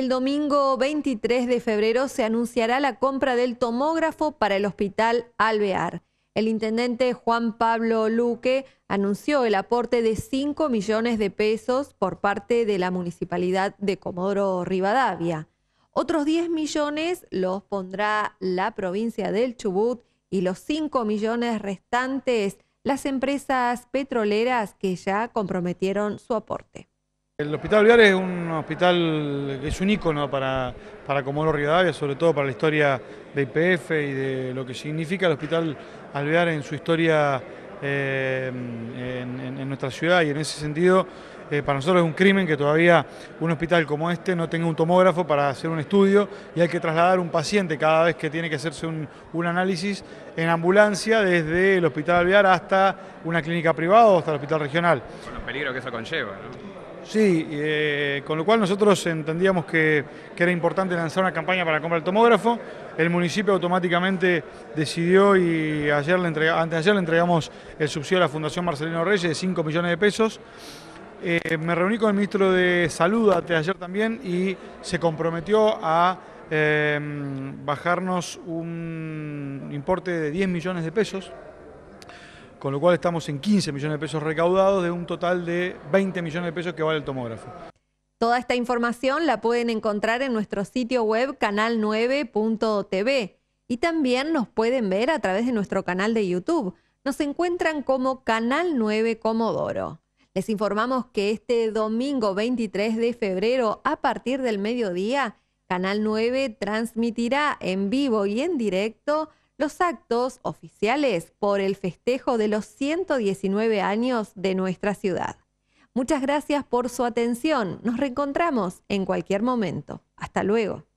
El domingo 23 de febrero se anunciará la compra del tomógrafo para el hospital Alvear. El intendente Juan Pablo Luque anunció el aporte de 5 millones de pesos por parte de la municipalidad de Comodoro Rivadavia. Otros 10 millones los pondrá la provincia del Chubut y los 5 millones restantes las empresas petroleras que ya comprometieron su aporte. El Hospital Alvear es un hospital que es un ícono para, para Comodoro Rivadavia, sobre todo para la historia de IPF y de lo que significa el Hospital Alvear en su historia eh, en, nuestra ciudad y en ese sentido eh, para nosotros es un crimen que todavía un hospital como este no tenga un tomógrafo para hacer un estudio y hay que trasladar un paciente cada vez que tiene que hacerse un, análisis en ambulancia desde el hospital alvear hasta una clínica privada o hasta el hospital regional. Con bueno, los peligros que eso conlleva, ¿no? Sí, eh, con lo cual nosotros entendíamos que, era importante lanzar una campaña para comprar el tomógrafo. El municipio automáticamente decidió y ayer le antes de ayer le entregamos el subsidio a la Fundación Marcelino Reyes de 5 millones de pesos. Eh, me reuní con el ministro de Salud antes de ayer también y se comprometió a eh, bajarnos un importe de 10 millones de pesos con lo cual estamos en 15 millones de pesos recaudados de un total de 20 millones de pesos que vale el tomógrafo. Toda esta información la pueden encontrar en nuestro sitio web canal9.tv y también nos pueden ver a través de nuestro canal de YouTube. Nos encuentran como Canal 9 Comodoro. Les informamos que este domingo 23 de febrero a partir del mediodía, Canal 9 transmitirá en vivo y en directo los actos oficiales por el festejo de los 119 años de nuestra ciudad. Muchas gracias por su atención. Nos reencontramos en cualquier momento. Hasta luego.